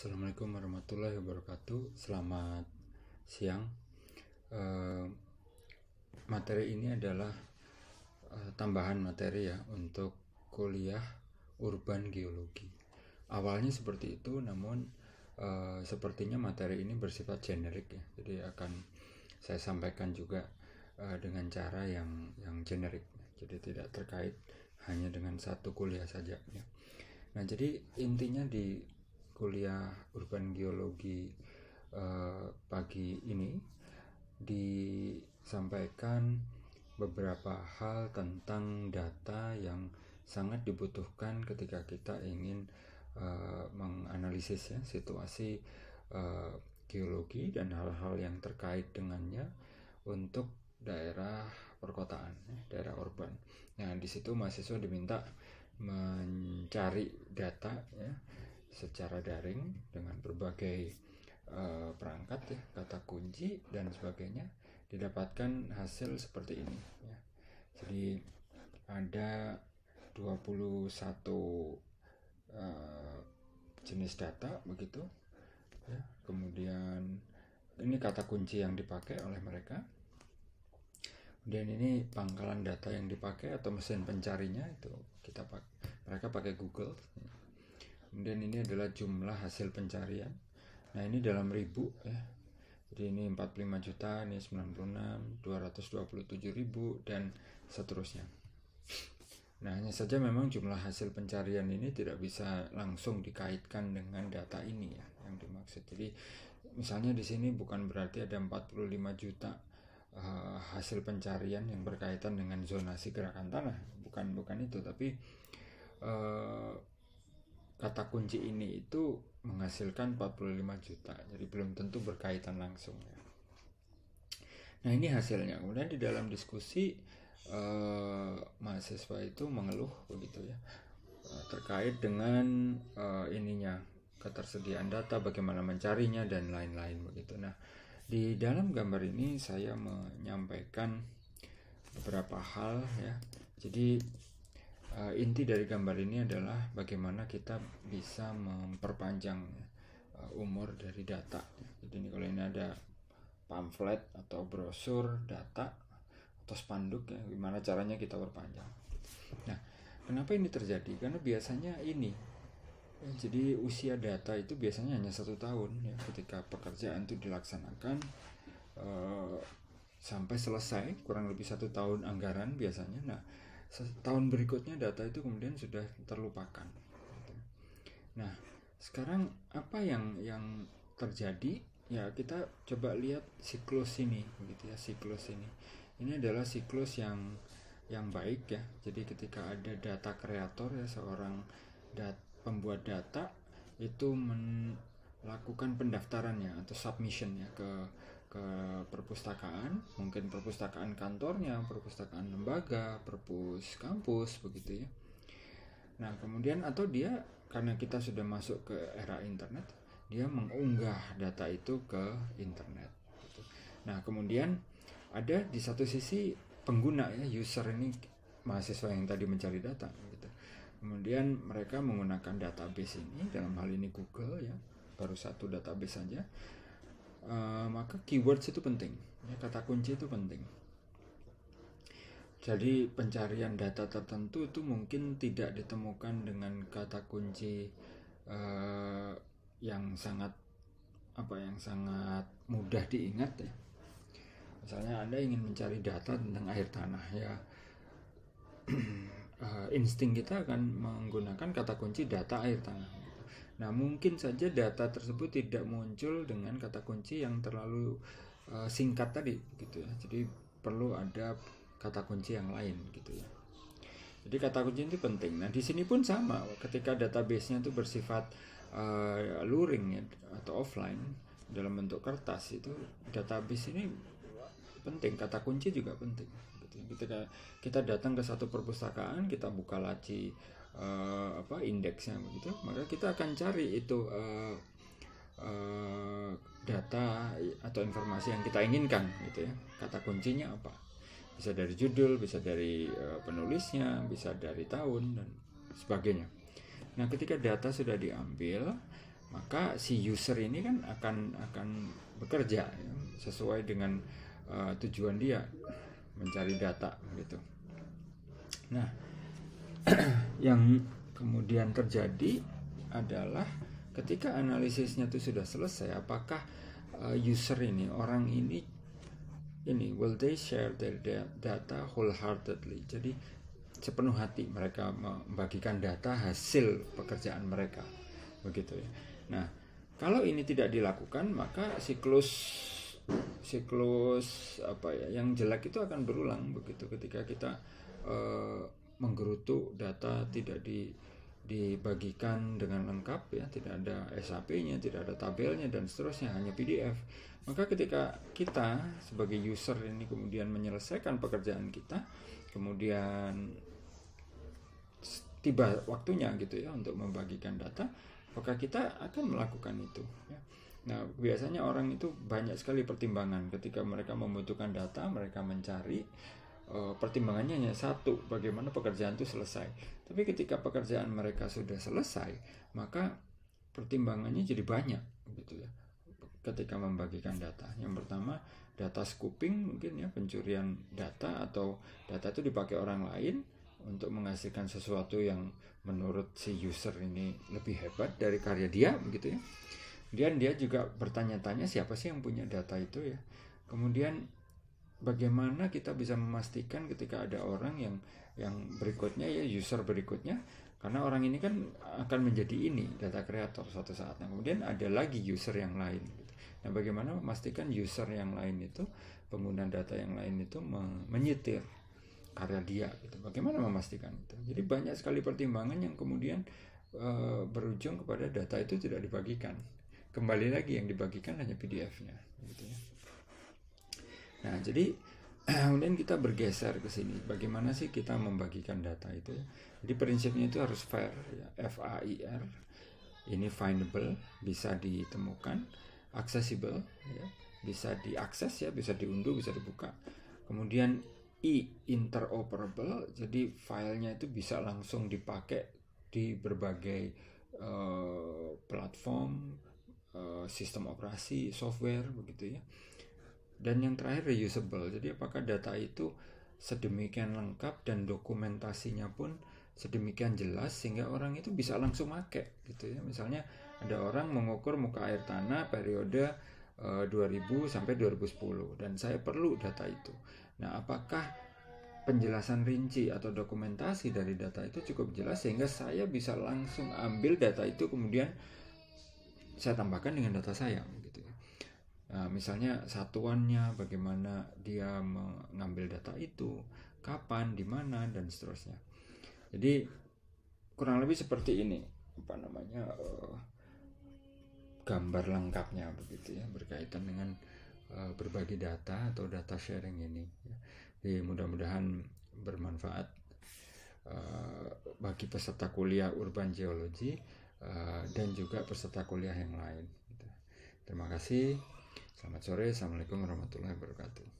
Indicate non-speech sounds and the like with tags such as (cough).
Assalamualaikum warahmatullahi wabarakatuh. Selamat siang. Uh, materi ini adalah uh, tambahan materi ya untuk kuliah urban geologi. Awalnya seperti itu, namun uh, sepertinya materi ini bersifat generik ya. Jadi akan saya sampaikan juga dengan cara yang yang generik. Jadi tidak terkait hanya dengan satu kuliah saja ya. Nah, jadi intinya di kuliah urban geologi eh, pagi ini disampaikan beberapa hal tentang data yang sangat dibutuhkan ketika kita ingin eh, menganalisis ya situasi eh, geologi dan hal-hal yang terkait dengannya untuk daerah perkotaan, ya, daerah urban. Nah, di situ mahasiswa diminta mencari data ya secara daring dengan berbagai uh, perangkat ya, kata kunci dan sebagainya didapatkan hasil seperti ini ya. Jadi ada 21 uh, eh, jenis data begitu ya. Kemudian ini kata kunci yang dipakai oleh mereka. Kemudian ini pangkalan data yang dipakai atau mesin pencarinya itu kita pakai mereka pakai Google. Ya. Kemudian ini adalah jumlah hasil pencarian. Nah, ini dalam ribu ya. Jadi ini 45 juta, ini 96, 227 ribu, dan seterusnya. Nah, hanya saja memang jumlah hasil pencarian ini tidak bisa langsung dikaitkan dengan data ini ya, yang dimaksud. Jadi, misalnya di sini bukan berarti ada 45 juta uh, hasil pencarian yang berkaitan dengan zonasi gerakan tanah, bukan bukan itu, tapi uh, kata kunci ini itu menghasilkan 45 juta jadi belum tentu berkaitan langsung ya nah ini hasilnya kemudian di dalam diskusi eh, mahasiswa itu mengeluh begitu ya eh, terkait dengan eh, ininya ketersediaan data bagaimana mencarinya dan lain-lain begitu nah di dalam gambar ini saya menyampaikan beberapa hal ya jadi uh, inti dari gambar ini adalah bagaimana kita bisa memperpanjang uh, umur dari data. Jadi ini kalau ini ada pamflet atau brosur data atau spanduk ya, gimana caranya kita perpanjang. Nah, kenapa ini terjadi? Karena biasanya ini eh, jadi usia data itu biasanya hanya satu tahun ya ketika pekerjaan itu dilaksanakan uh, sampai selesai kurang lebih satu tahun anggaran biasanya. Nah, tahun berikutnya data itu kemudian sudah terlupakan. Nah, sekarang apa yang yang terjadi? Ya, kita coba lihat siklus ini, begitu ya, siklus ini. Ini adalah siklus yang yang baik ya. Jadi ketika ada data kreator ya seorang dat, pembuat data itu melakukan pendaftarannya atau submission ya ke ke perpustakaan, mungkin perpustakaan kantornya, perpustakaan lembaga, perpus kampus begitu ya. Nah, kemudian atau dia karena kita sudah masuk ke era internet, dia mengunggah data itu ke internet. Gitu. Nah, kemudian ada di satu sisi pengguna ya, user ini mahasiswa yang tadi mencari data gitu. Kemudian mereka menggunakan database ini dalam hal ini Google ya, baru satu database saja Eh, maka keywords itu penting ya, kata kunci itu penting jadi pencarian data tertentu itu mungkin tidak ditemukan dengan kata kunci uh, yang sangat apa yang sangat mudah diingat ya misalnya anda ingin mencari data tentang air tanah ya (clears throat) eh, insting kita akan menggunakan kata kunci data air tanah Nah, mungkin saja data tersebut tidak muncul dengan kata kunci yang terlalu uh, singkat tadi gitu ya. Jadi perlu ada kata kunci yang lain gitu ya. Jadi kata kunci itu penting. Nah, di sini pun sama ketika database-nya itu bersifat uh, luring ya, atau offline dalam bentuk kertas itu database ini penting, kata kunci juga penting. Gitu ya. kita datang ke satu perpustakaan, kita buka laci uh, apa indeksnya begitu maka kita akan cari itu uh, uh, data atau informasi yang kita inginkan gitu ya kata kuncinya apa bisa dari judul bisa dari uh, penulisnya bisa dari tahun dan sebagainya nah ketika data sudah diambil maka si user ini kan akan akan bekerja ya, sesuai dengan uh, tujuan dia mencari data gitu nah yang kemudian terjadi adalah ketika analisisnya itu sudah selesai apakah uh, user ini orang ini ini will they share their data wholeheartedly jadi sepenuh hati mereka membagikan data hasil pekerjaan mereka begitu ya nah kalau ini tidak dilakukan maka siklus siklus apa ya yang jelek itu akan berulang begitu ketika kita uh, menggerutu data tidak di, dibagikan dengan lengkap ya tidak ada SAP-nya tidak ada tabelnya dan seterusnya hanya PDF maka ketika kita sebagai user ini kemudian menyelesaikan pekerjaan kita kemudian tiba waktunya gitu ya untuk membagikan data maka kita akan melakukan itu ya. Nah, biasanya orang itu banyak sekali pertimbangan ketika mereka membutuhkan data, mereka mencari Eh, pertimbangannya hanya satu, bagaimana pekerjaan itu selesai. Tapi ketika pekerjaan mereka sudah selesai, maka pertimbangannya jadi banyak gitu ya. Ketika membagikan data, yang pertama data scooping mungkin ya pencurian data atau data itu dipakai orang lain untuk menghasilkan sesuatu yang menurut si user ini lebih hebat dari karya dia gitu ya. Kemudian dia juga bertanya-tanya siapa sih yang punya data itu ya. Kemudian bagaimana kita bisa memastikan ketika ada orang yang yang berikutnya ya user berikutnya karena orang ini kan akan menjadi ini data kreator suatu saat nah, kemudian ada lagi user yang lain gitu. nah bagaimana memastikan user yang lain itu pengguna data yang lain itu menyetir karya dia gitu bagaimana memastikan itu jadi banyak sekali pertimbangan yang kemudian e, berujung kepada data itu tidak dibagikan kembali lagi yang dibagikan hanya PDF-nya gitu ya Nah, jadi (clears throat) kemudian kita bergeser ke sini. Bagaimana sih kita membagikan data itu? Jadi prinsipnya itu harus fair, ya. F A I R. Ini findable, bisa ditemukan, accessible, ya. bisa diakses ya, bisa diunduh, bisa dibuka. Kemudian I interoperable, jadi filenya itu bisa langsung dipakai di berbagai uh, platform, uh, sistem operasi, software begitu ya dan yang terakhir reusable. Jadi apakah data itu sedemikian lengkap dan dokumentasinya pun sedemikian jelas sehingga orang itu bisa langsung make gitu ya. Misalnya ada orang mengukur muka air tanah periode e, eh, 2000 sampai 2010 dan saya perlu data itu. Nah, apakah penjelasan rinci atau dokumentasi dari data itu cukup jelas sehingga saya bisa langsung ambil data itu kemudian saya tambahkan dengan data saya Nah, misalnya satuannya, bagaimana dia mengambil data itu, kapan, di mana, dan seterusnya. Jadi kurang lebih seperti ini, apa namanya uh, gambar lengkapnya begitu ya berkaitan dengan uh, berbagi data atau data sharing ini. Ya. Jadi mudah-mudahan bermanfaat uh, bagi peserta kuliah urban geologi uh, dan juga peserta kuliah yang lain. Terima kasih. Selamat sore, Assalamualaikum warahmatullahi wabarakatuh.